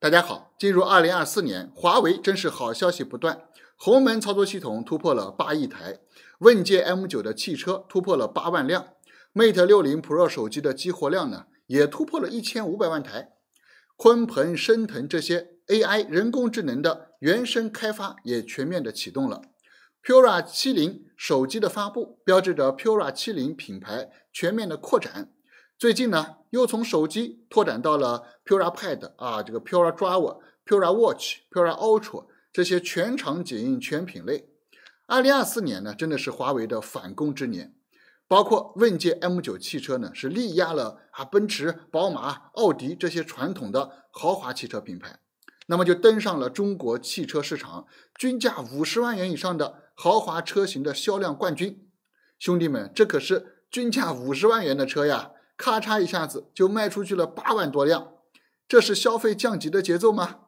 大家好，进入二零二四年，华为真是好消息不断。鸿蒙操作系统突破了八亿台，问界 M9 的汽车突破了八万辆，Mate 六零 Pro 手机的激活量呢也突破了一千五百万台。鲲鹏、升腾这些 AI 人工智能的原生开发也全面的启动了。Pura 七零手机的发布，标志着 Pura 七零品牌全面的扩展。最近呢，又从手机拓展到了 Pura Pad 啊，这个 Pura Draw、Pura Watch、Pura Ultra 这些全场景、全品类。二零二四年呢，真的是华为的反攻之年，包括问界 M 九汽车呢，是力压了啊奔驰、宝马、奥迪这些传统的豪华汽车品牌，那么就登上了中国汽车市场均价五十万元以上的豪华车型的销量冠军。兄弟们，这可是均价五十万元的车呀！咔嚓一下子就卖出去了八万多辆，这是消费降级的节奏吗？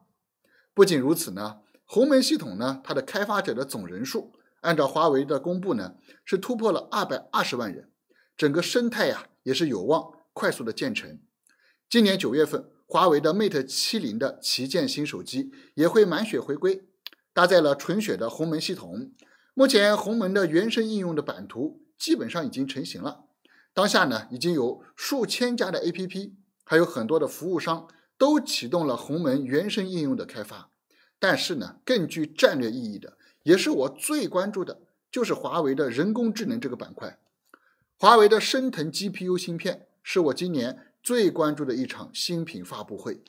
不仅如此呢，鸿蒙系统呢，它的开发者的总人数，按照华为的公布呢，是突破了二百二十万人，整个生态呀，也是有望快速的建成。今年九月份，华为的 Mate 70的旗舰新手机也会满血回归，搭载了纯血的鸿蒙系统。目前，鸿蒙的原生应用的版图基本上已经成型了。当下呢，已经有数千家的 APP，还有很多的服务商都启动了鸿蒙原生应用的开发。但是呢，更具战略意义的，也是我最关注的，就是华为的人工智能这个板块。华为的升腾 GPU 芯片是我今年最关注的一场新品发布会。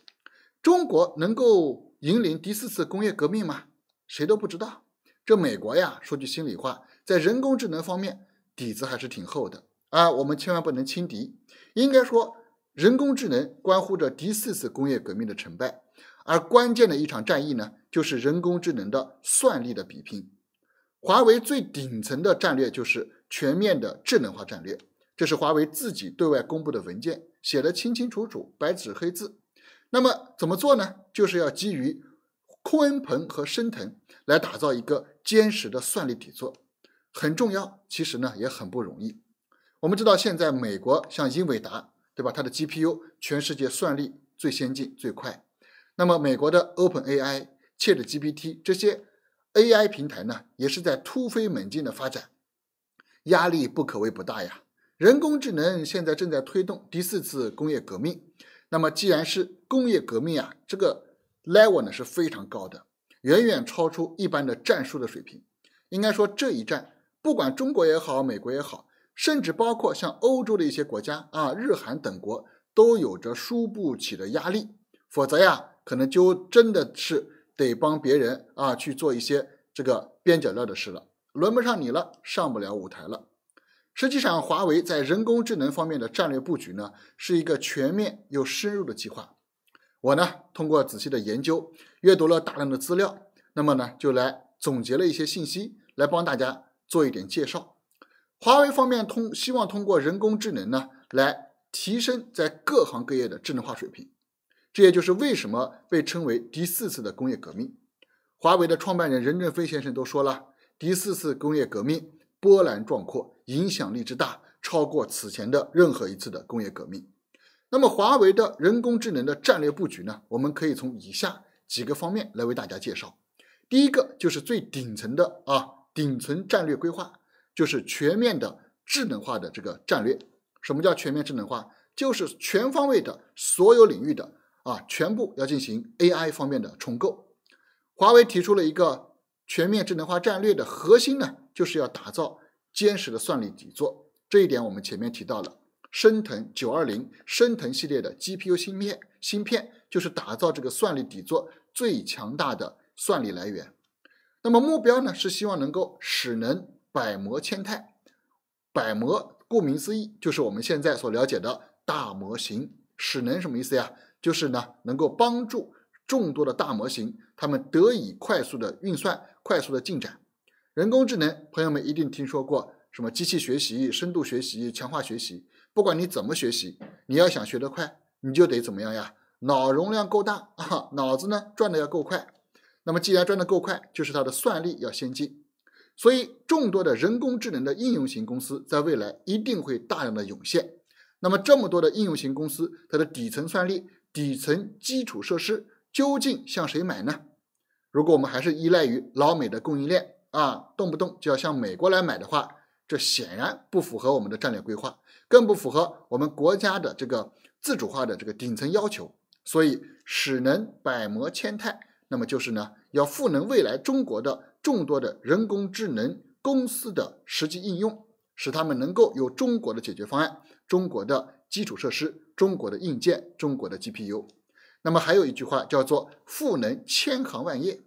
中国能够引领第四次工业革命吗？谁都不知道。这美国呀，说句心里话，在人工智能方面底子还是挺厚的。啊，我们千万不能轻敌。应该说，人工智能关乎着第四次工业革命的成败，而关键的一场战役呢，就是人工智能的算力的比拼。华为最顶层的战略就是全面的智能化战略，这是华为自己对外公布的文件，写的清清楚楚，白纸黑字。那么怎么做呢？就是要基于鲲鹏和升腾来打造一个坚实的算力底座，很重要，其实呢也很不容易。我们知道，现在美国像英伟达，对吧？它的 GPU 全世界算力最先进、最快。那么美国的 OpenAI 切的 GPT 这些 AI 平台呢，也是在突飞猛进的发展，压力不可谓不大呀。人工智能现在正在推动第四次工业革命。那么既然是工业革命啊，这个 level 呢是非常高的，远远超出一般的战术的水平。应该说，这一战不管中国也好，美国也好。甚至包括像欧洲的一些国家啊，日韩等国都有着输不起的压力，否则呀，可能就真的是得帮别人啊去做一些这个边角料的事了，轮不上你了，上不了舞台了。实际上，华为在人工智能方面的战略布局呢，是一个全面又深入的计划。我呢，通过仔细的研究，阅读了大量的资料，那么呢，就来总结了一些信息，来帮大家做一点介绍。华为方面通希望通过人工智能呢，来提升在各行各业的智能化水平。这也就是为什么被称为第四次的工业革命。华为的创办人任正非先生都说了，第四次工业革命波澜壮阔，影响力之大，超过此前的任何一次的工业革命。那么华为的人工智能的战略布局呢？我们可以从以下几个方面来为大家介绍。第一个就是最顶层的啊，顶层战略规划。就是全面的智能化的这个战略，什么叫全面智能化？就是全方位的、所有领域的啊，全部要进行 AI 方面的重构。华为提出了一个全面智能化战略的核心呢，就是要打造坚实的算力底座。这一点我们前面提到了，升腾九二零、升腾系列的 GPU 芯片，芯片就是打造这个算力底座最强大的算力来源。那么目标呢，是希望能够使能。百模千态，百模顾名思义就是我们现在所了解的大模型。使能什么意思呀？就是呢能够帮助众多的大模型，它们得以快速的运算、快速的进展。人工智能，朋友们一定听说过什么机器学习、深度学习、强化学习。不管你怎么学习，你要想学得快，你就得怎么样呀？脑容量够大啊，脑子呢转的要够快。那么既然转的够快，就是它的算力要先进。所以，众多的人工智能的应用型公司在未来一定会大量的涌现。那么，这么多的应用型公司，它的底层算力、底层基础设施究竟向谁买呢？如果我们还是依赖于老美的供应链啊，动不动就要向美国来买的话，这显然不符合我们的战略规划，更不符合我们国家的这个自主化的这个顶层要求。所以，使能百摩千态，那么就是呢，要赋能未来中国的。众多的人工智能公司的实际应用，使他们能够有中国的解决方案、中国的基础设施、中国的硬件、中国的 GPU。那么还有一句话叫做“赋能千行万业”。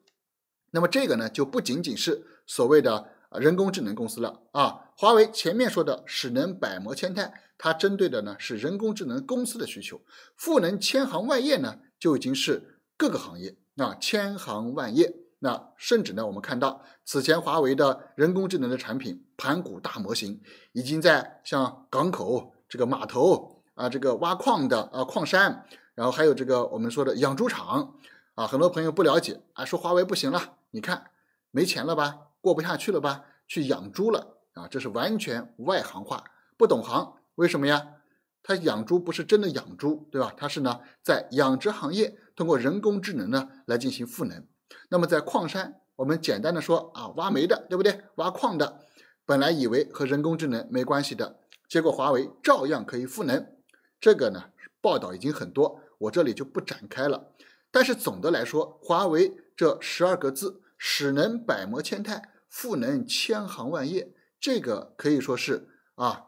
那么这个呢，就不仅仅是所谓的人工智能公司了啊。华为前面说的“使能百模千态”，它针对的呢是人工智能公司的需求；“赋能千行万业”呢，就已经是各个行业啊，千行万业。那甚至呢，我们看到此前华为的人工智能的产品盘古大模型，已经在像港口这个码头啊，这个挖矿的啊矿山，然后还有这个我们说的养猪场啊，很多朋友不了解啊，说华为不行了，你看没钱了吧，过不下去了吧，去养猪了啊，这是完全外行话，不懂行，为什么呀？他养猪不是真的养猪，对吧？他是呢在养殖行业通过人工智能呢来进行赋能。那么，在矿山，我们简单的说啊，挖煤的，对不对？挖矿的，本来以为和人工智能没关系的，结果华为照样可以赋能。这个呢，报道已经很多，我这里就不展开了。但是总的来说，华为这十二个字，使能百模千态，赋能千行万业，这个可以说是啊，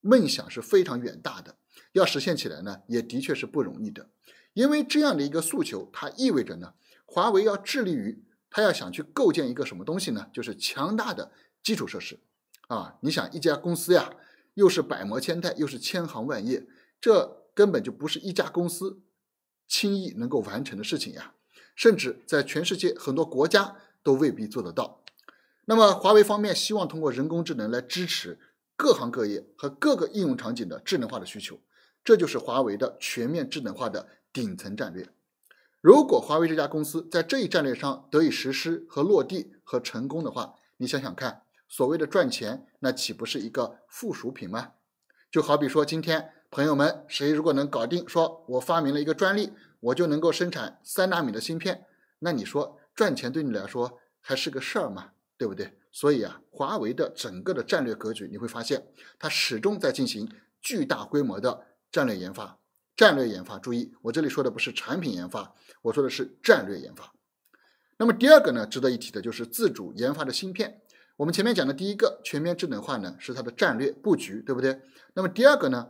梦想是非常远大的。要实现起来呢，也的确是不容易的，因为这样的一个诉求，它意味着呢。华为要致力于，他要想去构建一个什么东西呢？就是强大的基础设施，啊，你想一家公司呀，又是百模千态，又是千行万业，这根本就不是一家公司轻易能够完成的事情呀，甚至在全世界很多国家都未必做得到。那么，华为方面希望通过人工智能来支持各行各业和各个应用场景的智能化的需求，这就是华为的全面智能化的顶层战略。如果华为这家公司在这一战略上得以实施和落地和成功的话，你想想看，所谓的赚钱，那岂不是一个附属品吗？就好比说，今天朋友们，谁如果能搞定，说我发明了一个专利，我就能够生产三纳米的芯片，那你说赚钱对你来说还是个事儿吗？对不对？所以啊，华为的整个的战略格局，你会发现，它始终在进行巨大规模的战略研发。战略研发，注意，我这里说的不是产品研发，我说的是战略研发。那么第二个呢，值得一提的就是自主研发的芯片。我们前面讲的第一个全面智能化呢，是它的战略布局，对不对？那么第二个呢，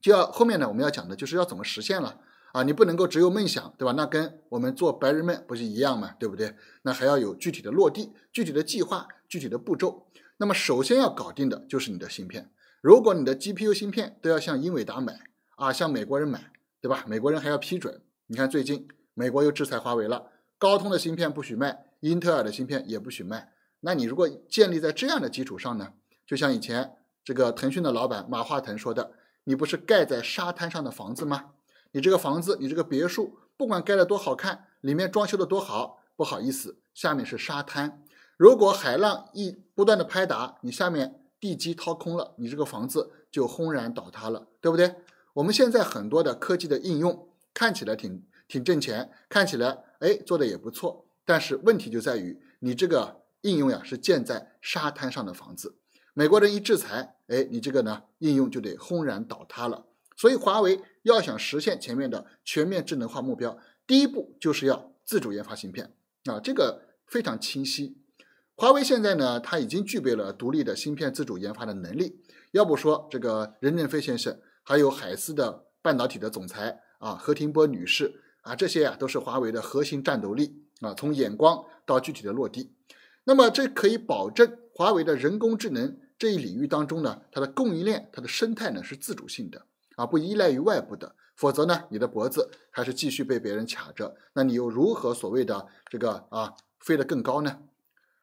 就要后面呢我们要讲的就是要怎么实现了啊，你不能够只有梦想，对吧？那跟我们做白日梦不是一样嘛，对不对？那还要有具体的落地、具体的计划、具体的步骤。那么首先要搞定的就是你的芯片，如果你的 GPU 芯片都要向英伟达买。啊，向美国人买，对吧？美国人还要批准。你看最近美国又制裁华为了，高通的芯片不许卖，英特尔的芯片也不许卖。那你如果建立在这样的基础上呢？就像以前这个腾讯的老板马化腾说的，你不是盖在沙滩上的房子吗？你这个房子，你这个别墅，不管盖得多好看，里面装修得多好，不好意思，下面是沙滩。如果海浪一不断的拍打，你下面地基掏空了，你这个房子就轰然倒塌了，对不对？我们现在很多的科技的应用看起来挺挺挣钱，看起来哎做的也不错，但是问题就在于你这个应用呀是建在沙滩上的房子，美国人一制裁，哎你这个呢应用就得轰然倒塌了。所以华为要想实现前面的全面智能化目标，第一步就是要自主研发芯片，啊这个非常清晰。华为现在呢，它已经具备了独立的芯片自主研发的能力，要不说这个任正非先生。还有海思的半导体的总裁啊，何庭波女士啊，这些啊都是华为的核心战斗力啊。从眼光到具体的落地，那么这可以保证华为的人工智能这一领域当中呢，它的供应链、它的生态呢是自主性的啊，不依赖于外部的。否则呢，你的脖子还是继续被别人卡着，那你又如何所谓的这个啊飞得更高呢？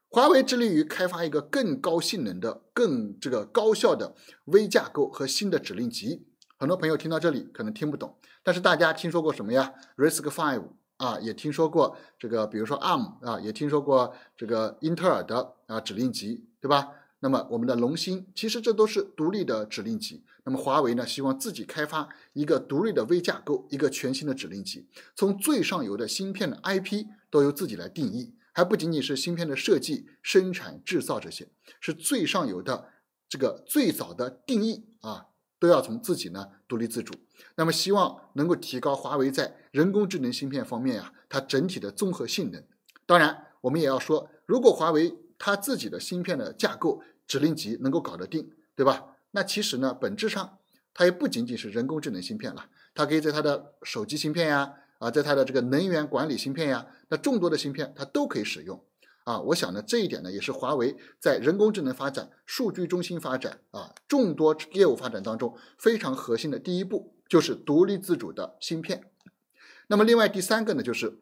华为致力于开发一个更高性能的、更这个高效的微架构和新的指令集。很多朋友听到这里可能听不懂，但是大家听说过什么呀？RISC-V e 啊，也听说过这个，比如说 ARM 啊，也听说过这个英特尔的啊指令集，对吧？那么我们的龙芯，其实这都是独立的指令集。那么华为呢，希望自己开发一个独立的微架构，一个全新的指令集，从最上游的芯片的 IP 都由自己来定义，还不仅仅是芯片的设计、生产、制造这些，是最上游的这个最早的定义啊。都要从自己呢独立自主，那么希望能够提高华为在人工智能芯片方面呀，它整体的综合性能。当然，我们也要说，如果华为它自己的芯片的架构、指令集能够搞得定，对吧？那其实呢，本质上它也不仅仅是人工智能芯片了，它可以在它的手机芯片呀，啊，在它的这个能源管理芯片呀，那众多的芯片它都可以使用。啊，我想呢，这一点呢，也是华为在人工智能发展、数据中心发展啊众多业务发展当中非常核心的第一步，就是独立自主的芯片。那么，另外第三个呢，就是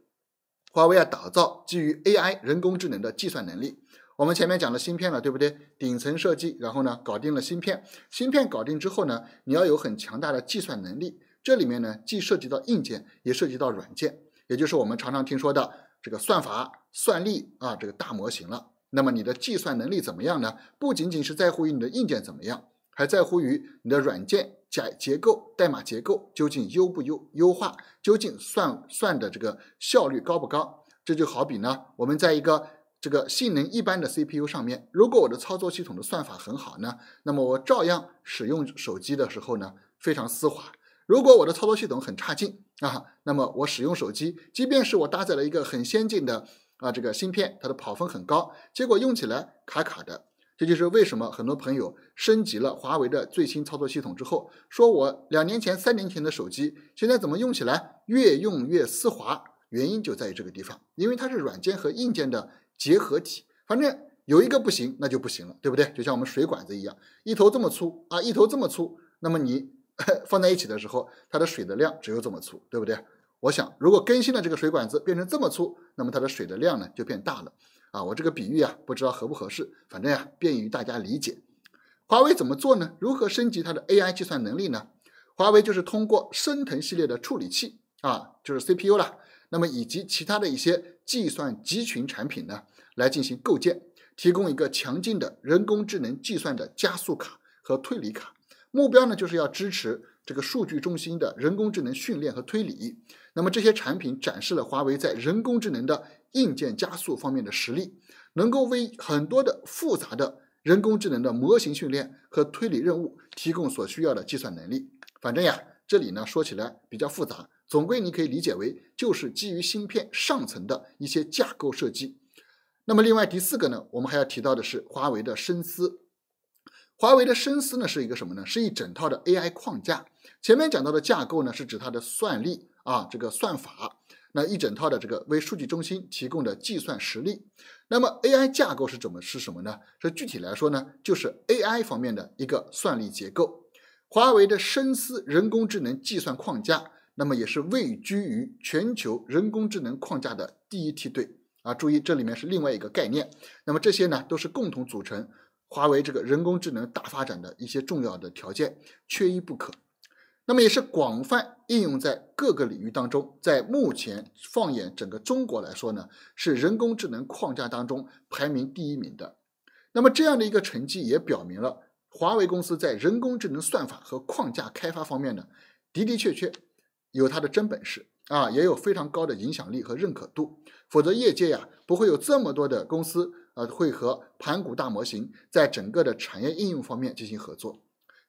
华为要打造基于 AI 人工智能的计算能力。我们前面讲了芯片了，对不对？顶层设计，然后呢，搞定了芯片，芯片搞定之后呢，你要有很强大的计算能力。这里面呢，既涉及到硬件，也涉及到软件，也就是我们常常听说的。这个算法、算力啊，这个大模型了。那么你的计算能力怎么样呢？不仅仅是在乎于你的硬件怎么样，还在乎于你的软件结结构、代码结构究竟优不优优化，究竟算算的这个效率高不高？这就好比呢，我们在一个这个性能一般的 CPU 上面，如果我的操作系统的算法很好呢，那么我照样使用手机的时候呢，非常丝滑。如果我的操作系统很差劲啊，那么我使用手机，即便是我搭载了一个很先进的啊这个芯片，它的跑分很高，结果用起来卡卡的。这就是为什么很多朋友升级了华为的最新操作系统之后，说我两年前、三年前的手机，现在怎么用起来越用越丝滑？原因就在于这个地方，因为它是软件和硬件的结合体，反正有一个不行，那就不行了，对不对？就像我们水管子一样，一头这么粗啊，一头这么粗，那么你。放在一起的时候，它的水的量只有这么粗，对不对？我想，如果更新了这个水管子，变成这么粗，那么它的水的量呢就变大了。啊，我这个比喻啊，不知道合不合适，反正呀，便于大家理解。华为怎么做呢？如何升级它的 AI 计算能力呢？华为就是通过升腾系列的处理器啊，就是 CPU 了，那么以及其他的一些计算集群产品呢，来进行构建，提供一个强劲的人工智能计算的加速卡和推理卡。目标呢，就是要支持这个数据中心的人工智能训练和推理。那么这些产品展示了华为在人工智能的硬件加速方面的实力，能够为很多的复杂的人工智能的模型训练和推理任务提供所需要的计算能力。反正呀，这里呢说起来比较复杂，总归你可以理解为就是基于芯片上层的一些架构设计。那么另外第四个呢，我们还要提到的是华为的深思。华为的深思呢是一个什么呢？是一整套的 AI 框架。前面讲到的架构呢，是指它的算力啊，这个算法，那一整套的这个为数据中心提供的计算实力。那么 AI 架构是怎么是什么呢？这具体来说呢，就是 AI 方面的一个算力结构。华为的深思人工智能计算框架，那么也是位居于全球人工智能框架的第一梯队啊。注意，这里面是另外一个概念。那么这些呢，都是共同组成。华为这个人工智能大发展的一些重要的条件缺一不可，那么也是广泛应用在各个领域当中，在目前放眼整个中国来说呢，是人工智能框架当中排名第一名的。那么这样的一个成绩也表明了华为公司在人工智能算法和框架开发方面呢，的的确确有它的真本事啊，也有非常高的影响力和认可度，否则业界呀不会有这么多的公司。呃，会和盘古大模型在整个的产业应用方面进行合作。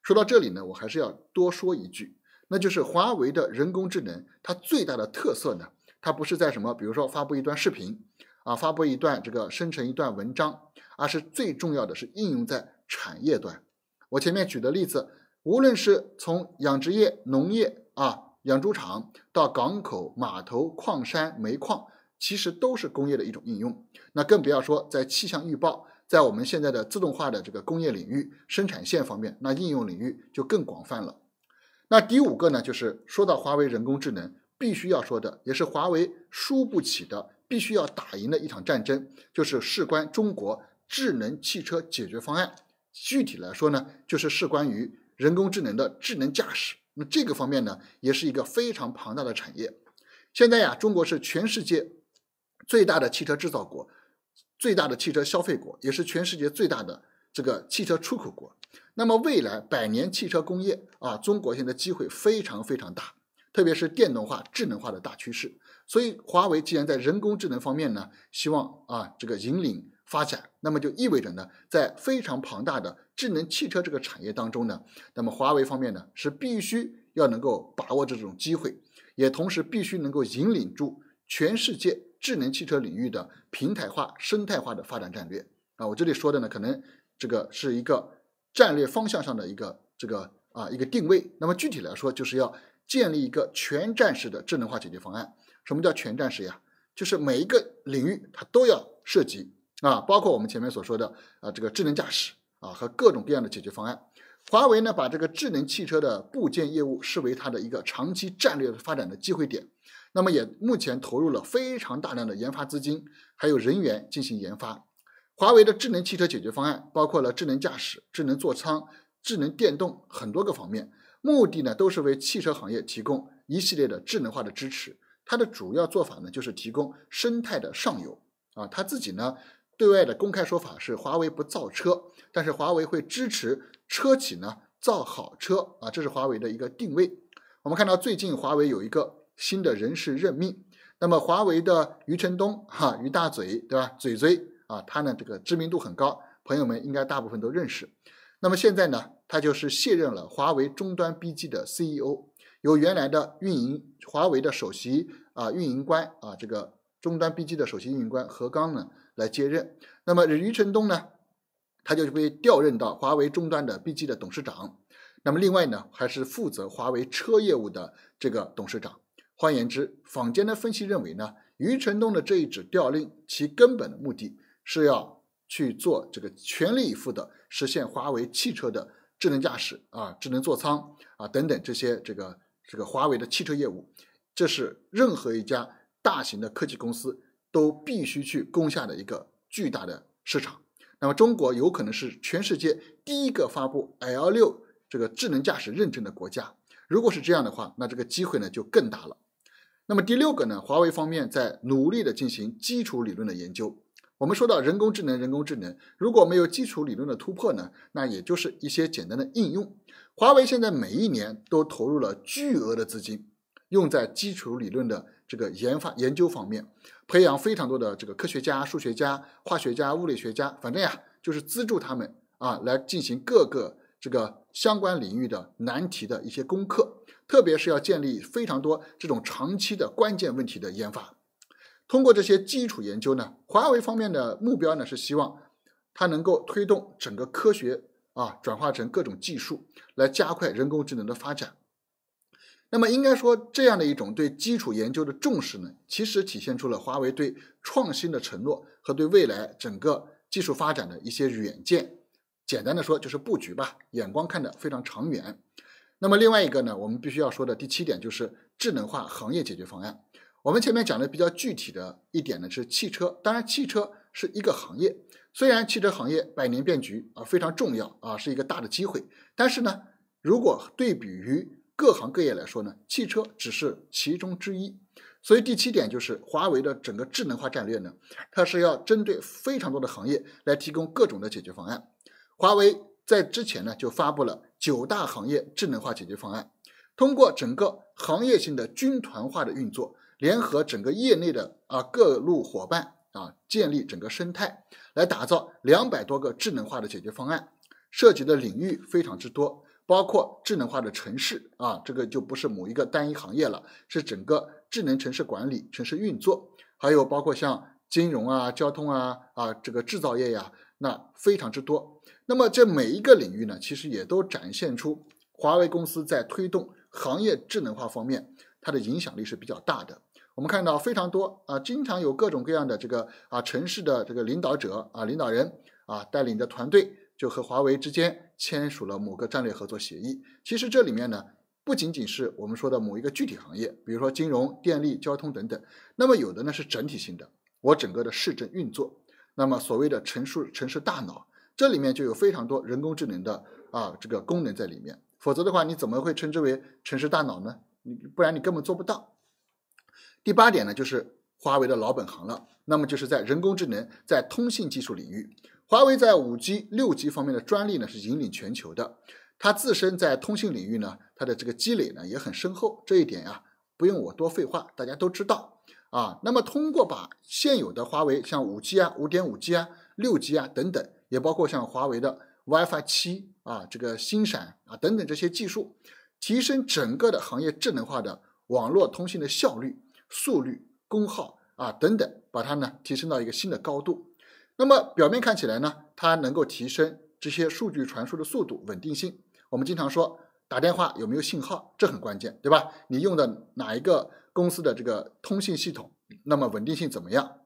说到这里呢，我还是要多说一句，那就是华为的人工智能，它最大的特色呢，它不是在什么，比如说发布一段视频，啊，发布一段这个生成一段文章，而是最重要的是应用在产业端。我前面举的例子，无论是从养殖业、农业啊，养猪场到港口、码头、矿山、煤矿。其实都是工业的一种应用，那更不要说在气象预报，在我们现在的自动化的这个工业领域生产线方面，那应用领域就更广泛了。那第五个呢，就是说到华为人工智能必须要说的，也是华为输不起的，必须要打赢的一场战争，就是事关中国智能汽车解决方案。具体来说呢，就是事关于人工智能的智能驾驶。那这个方面呢，也是一个非常庞大的产业。现在呀，中国是全世界。最大的汽车制造国，最大的汽车消费国，也是全世界最大的这个汽车出口国。那么未来百年汽车工业啊，中国现在机会非常非常大，特别是电动化、智能化的大趋势。所以华为既然在人工智能方面呢，希望啊这个引领发展，那么就意味着呢，在非常庞大的智能汽车这个产业当中呢，那么华为方面呢是必须要能够把握这种机会，也同时必须能够引领住全世界。智能汽车领域的平台化、生态化的发展战略啊，我这里说的呢，可能这个是一个战略方向上的一个这个啊一个定位。那么具体来说，就是要建立一个全站式的智能化解决方案。什么叫全站式呀？就是每一个领域它都要涉及啊，包括我们前面所说的啊这个智能驾驶啊和各种各样的解决方案。华为呢，把这个智能汽车的部件业务视为它的一个长期战略发展的机会点。那么也目前投入了非常大量的研发资金，还有人员进行研发。华为的智能汽车解决方案包括了智能驾驶、智能座舱、智能电动很多个方面，目的呢都是为汽车行业提供一系列的智能化的支持。它的主要做法呢就是提供生态的上游。啊，他自己呢对外的公开说法是华为不造车，但是华为会支持车企呢造好车。啊，这是华为的一个定位。我们看到最近华为有一个。新的人事任命，那么华为的余承东，哈余大嘴，对吧？嘴嘴啊，他呢这个知名度很高，朋友们应该大部分都认识。那么现在呢，他就是卸任了华为终端 BG 的 CEO，由原来的运营华为的首席啊运营官啊这个终端 BG 的首席运营官何刚呢来接任。那么余承东呢，他就被调任到华为终端的 BG 的董事长。那么另外呢，还是负责华为车业务的这个董事长。换言之，坊间的分析认为呢，余承东的这一纸调令，其根本的目的是要去做这个全力以赴的实现华为汽车的智能驾驶啊、智能座舱啊等等这些这个这个华为的汽车业务，这是任何一家大型的科技公司都必须去攻下的一个巨大的市场。那么，中国有可能是全世界第一个发布 L 六这个智能驾驶认证的国家。如果是这样的话，那这个机会呢就更大了。那么第六个呢？华为方面在努力的进行基础理论的研究。我们说到人工智能，人工智能如果没有基础理论的突破呢，那也就是一些简单的应用。华为现在每一年都投入了巨额的资金，用在基础理论的这个研发研究方面，培养非常多的这个科学家、数学家、化学家、物理学家，反正呀，就是资助他们啊来进行各个。这个相关领域的难题的一些功课，特别是要建立非常多这种长期的关键问题的研发。通过这些基础研究呢，华为方面的目标呢是希望它能够推动整个科学啊转化成各种技术，来加快人工智能的发展。那么应该说，这样的一种对基础研究的重视呢，其实体现出了华为对创新的承诺和对未来整个技术发展的一些远见。简单的说就是布局吧，眼光看得非常长远。那么另外一个呢，我们必须要说的第七点就是智能化行业解决方案。我们前面讲的比较具体的一点呢是汽车，当然汽车是一个行业，虽然汽车行业百年变局啊非常重要啊是一个大的机会，但是呢如果对比于各行各业来说呢，汽车只是其中之一。所以第七点就是华为的整个智能化战略呢，它是要针对非常多的行业来提供各种的解决方案。华为在之前呢就发布了九大行业智能化解决方案，通过整个行业性的军团化的运作，联合整个业内的啊各路伙伴啊，建立整个生态，来打造两百多个智能化的解决方案，涉及的领域非常之多，包括智能化的城市啊，这个就不是某一个单一行业了，是整个智能城市管理、城市运作，还有包括像金融啊、交通啊、啊这个制造业呀，那非常之多。那么，这每一个领域呢，其实也都展现出华为公司在推动行业智能化方面，它的影响力是比较大的。我们看到非常多啊，经常有各种各样的这个啊城市的这个领导者啊领导人啊带领的团队，就和华为之间签署了某个战略合作协议。其实这里面呢，不仅仅是我们说的某一个具体行业，比如说金融、电力、交通等等。那么有的呢是整体性的，我整个的市政运作。那么所谓的城市城市大脑。这里面就有非常多人工智能的啊这个功能在里面，否则的话你怎么会称之为城市大脑呢？你不然你根本做不到。第八点呢，就是华为的老本行了，那么就是在人工智能在通信技术领域，华为在五 G、六 G 方面的专利呢是引领全球的，它自身在通信领域呢它的这个积累呢也很深厚，这一点呀不用我多废话，大家都知道啊。那么通过把现有的华为像五 G 啊、五点五 G 啊、六 G 啊等等。也包括像华为的 WiFi 七啊，这个星闪啊等等这些技术，提升整个的行业智能化的网络通信的效率、速率、功耗啊等等，把它呢提升到一个新的高度。那么表面看起来呢，它能够提升这些数据传输的速度、稳定性。我们经常说打电话有没有信号，这很关键，对吧？你用的哪一个公司的这个通信系统，那么稳定性怎么样？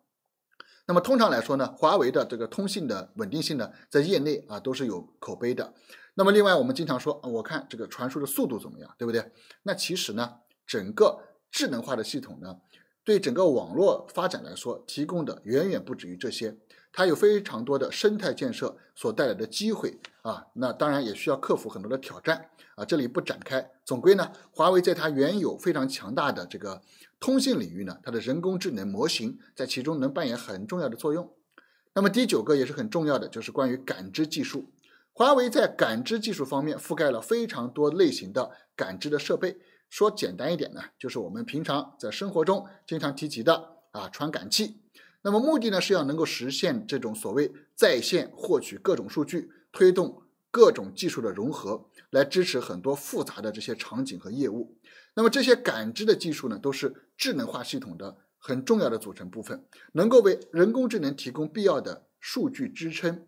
那么通常来说呢，华为的这个通信的稳定性呢，在业内啊都是有口碑的。那么另外，我们经常说，我看这个传输的速度怎么样，对不对？那其实呢，整个智能化的系统呢，对整个网络发展来说，提供的远远不止于这些。它有非常多的生态建设所带来的机会啊，那当然也需要克服很多的挑战啊，这里不展开。总归呢，华为在它原有非常强大的这个通信领域呢，它的人工智能模型在其中能扮演很重要的作用。那么第九个也是很重要的，就是关于感知技术。华为在感知技术方面覆盖了非常多类型的感知的设备。说简单一点呢，就是我们平常在生活中经常提及的啊传感器。那么目的呢，是要能够实现这种所谓在线获取各种数据，推动各种技术的融合，来支持很多复杂的这些场景和业务。那么这些感知的技术呢，都是智能化系统的很重要的组成部分，能够为人工智能提供必要的数据支撑。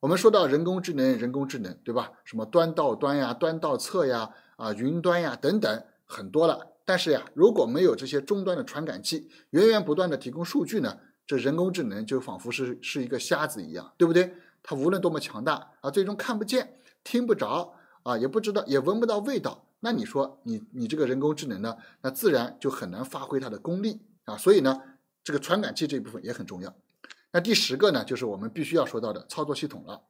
我们说到人工智能，人工智能对吧？什么端到端呀，端到侧呀，啊，云端呀等等很多了。但是呀，如果没有这些终端的传感器源源不断的提供数据呢？这人工智能就仿佛是是一个瞎子一样，对不对？它无论多么强大啊，最终看不见、听不着啊，也不知道，也闻不到味道。那你说你你这个人工智能呢？那自然就很难发挥它的功力啊。所以呢，这个传感器这一部分也很重要。那第十个呢，就是我们必须要说到的操作系统了。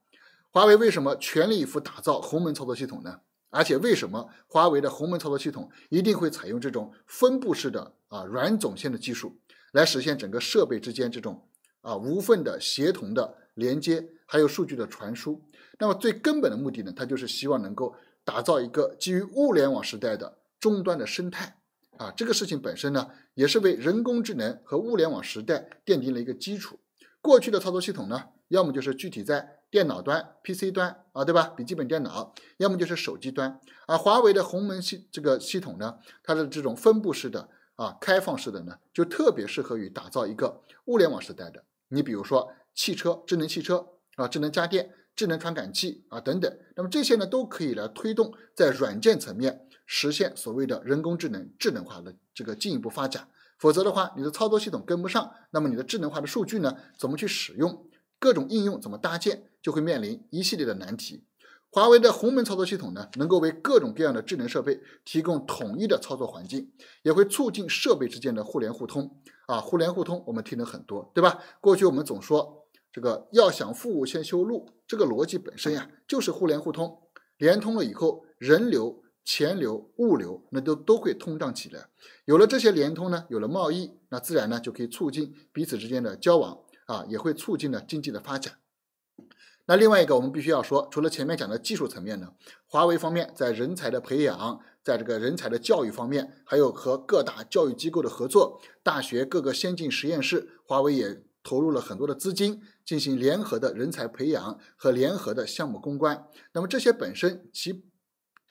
华为为什么全力以赴打造鸿蒙操作系统呢？而且为什么华为的鸿蒙操作系统一定会采用这种分布式的啊软总线的技术？来实现整个设备之间这种啊无缝的协同的连接，还有数据的传输。那么最根本的目的呢，它就是希望能够打造一个基于物联网时代的终端的生态啊。这个事情本身呢，也是为人工智能和物联网时代奠定了一个基础。过去的操作系统呢，要么就是具体在电脑端、PC 端啊，对吧？笔记本电脑，要么就是手机端。而华为的鸿蒙系这个系统呢，它的这种分布式的。啊，开放式的呢，就特别适合于打造一个物联网时代的。你比如说汽车、智能汽车啊，智能家电、智能传感器啊等等。那么这些呢，都可以来推动在软件层面实现所谓的人工智能智能化的这个进一步发展。否则的话，你的操作系统跟不上，那么你的智能化的数据呢，怎么去使用？各种应用怎么搭建，就会面临一系列的难题。华为的鸿蒙操作系统呢，能够为各种各样的智能设备提供统一的操作环境，也会促进设备之间的互联互通。啊，互联互通我们听的很多，对吧？过去我们总说这个要想富先修路，这个逻辑本身呀就是互联互通。联通了以后，人流、钱流、物流那都都会通胀起来。有了这些联通呢，有了贸易，那自然呢就可以促进彼此之间的交往啊，也会促进呢经济的发展。那另外一个，我们必须要说，除了前面讲的技术层面呢，华为方面在人才的培养，在这个人才的教育方面，还有和各大教育机构的合作，大学各个先进实验室，华为也投入了很多的资金，进行联合的人才培养和联合的项目攻关。那么这些本身其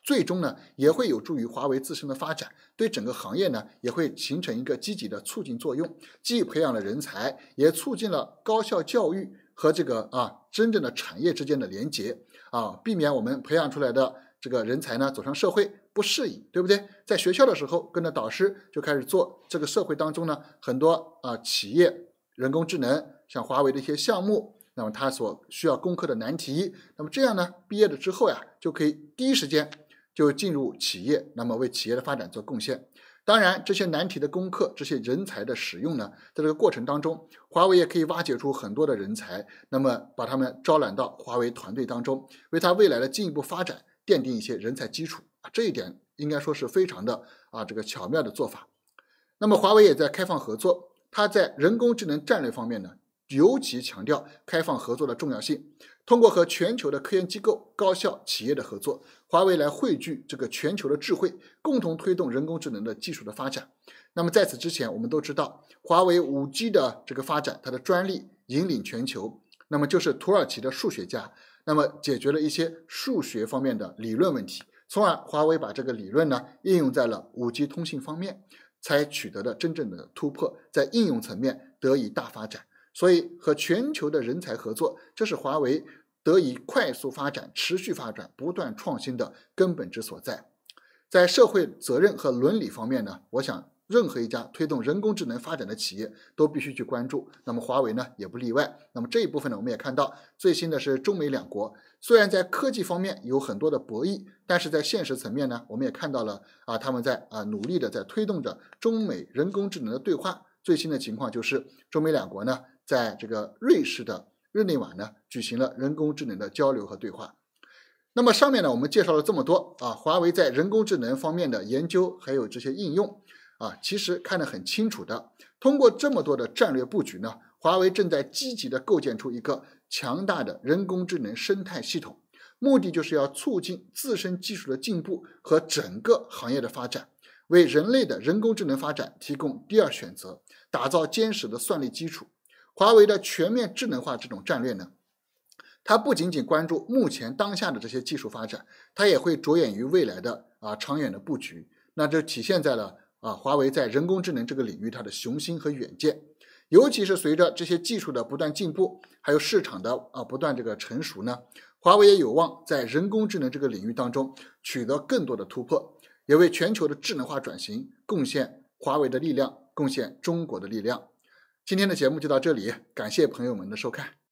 最终呢，也会有助于华为自身的发展，对整个行业呢，也会形成一个积极的促进作用，既培养了人才，也促进了高校教育。和这个啊，真正的产业之间的连接啊，避免我们培养出来的这个人才呢，走上社会不适应，对不对？在学校的时候跟着导师就开始做这个社会当中呢很多啊企业人工智能，像华为的一些项目，那么他所需要攻克的难题，那么这样呢，毕业了之后呀，就可以第一时间就进入企业，那么为企业的发展做贡献。当然，这些难题的攻克，这些人才的使用呢，在这个过程当中，华为也可以挖掘出很多的人才，那么把他们招揽到华为团队当中，为他未来的进一步发展奠定一些人才基础啊，这一点应该说是非常的啊，这个巧妙的做法。那么华为也在开放合作，它在人工智能战略方面呢？尤其强调开放合作的重要性，通过和全球的科研机构、高校、企业的合作，华为来汇聚这个全球的智慧，共同推动人工智能的技术的发展。那么在此之前，我们都知道华为五 G 的这个发展，它的专利引领全球。那么就是土耳其的数学家，那么解决了一些数学方面的理论问题，从而华为把这个理论呢应用在了五 G 通信方面，才取得了真正的突破，在应用层面得以大发展。所以和全球的人才合作，这是华为得以快速发展、持续发展、不断创新的根本之所在。在社会责任和伦理方面呢，我想任何一家推动人工智能发展的企业都必须去关注，那么华为呢也不例外。那么这一部分呢，我们也看到，最新的是中美两国虽然在科技方面有很多的博弈，但是在现实层面呢，我们也看到了啊，他们在啊努力的在推动着中美人工智能的对话。最新的情况就是中美两国呢。在这个瑞士的日内瓦呢，举行了人工智能的交流和对话。那么上面呢，我们介绍了这么多啊，华为在人工智能方面的研究还有这些应用啊，其实看得很清楚的。通过这么多的战略布局呢，华为正在积极的构建出一个强大的人工智能生态系统，目的就是要促进自身技术的进步和整个行业的发展，为人类的人工智能发展提供第二选择，打造坚实的算力基础。华为的全面智能化这种战略呢，它不仅仅关注目前当下的这些技术发展，它也会着眼于未来的啊长远的布局。那这体现在了啊华为在人工智能这个领域它的雄心和远见。尤其是随着这些技术的不断进步，还有市场的啊不断这个成熟呢，华为也有望在人工智能这个领域当中取得更多的突破，也为全球的智能化转型贡献华为的力量，贡献中国的力量。今天的节目就到这里，感谢朋友们的收看。